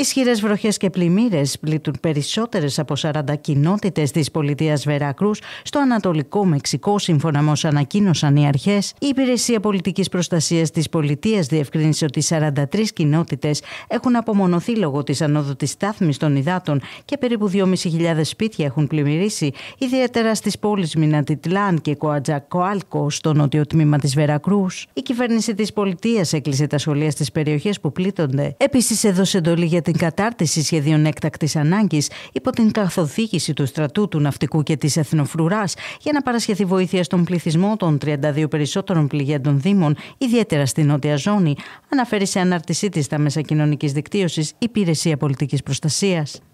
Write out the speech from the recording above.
Ισχυρές βροχές και πλημμύρες πλήττουν περισσότερες από 40 κοινότητες της πολιτείας Βερακρούς στο Ανατολικό Μεξικό, σύμφωνα με όσα ανακοίνωσαν οι αρχές. Η Υπηρεσία Πολιτικής Προστασίας της Πολιτείας διευκρίνησε ότι 43 κοινότητες έχουν απομονωθεί λόγω της ανόδου τη στάθμης των υδάτων και περίπου 2.500 σπίτια έχουν πλημμυρίσει, ιδιαίτερα στις πόλεις Μινατιτλάν και Κοατζακοάλκο, στο νότιο τμήμα της Βερακρούς. Η κυβέρνηση της πολιτείας έκλεισε τα σχολεία στις περιοχές που πλήττονται. Επίσης, έδωσε εντολή για την κατάρτιση σχεδίων έκτακτης ανάγκης υπό την καθοδήγηση του στρατού, του ναυτικού και της εθνοφρουράς για να παρασχεθεί βοήθεια στον πληθυσμό των 32 περισσότερων πληγέντων Δήμων, ιδιαίτερα στην νότια ζώνη, αναφέρει σε ανάρτησή της στα μέσα κοινωνικής δικτύωσης Υπηρεσία Πολιτικής Προστασίας.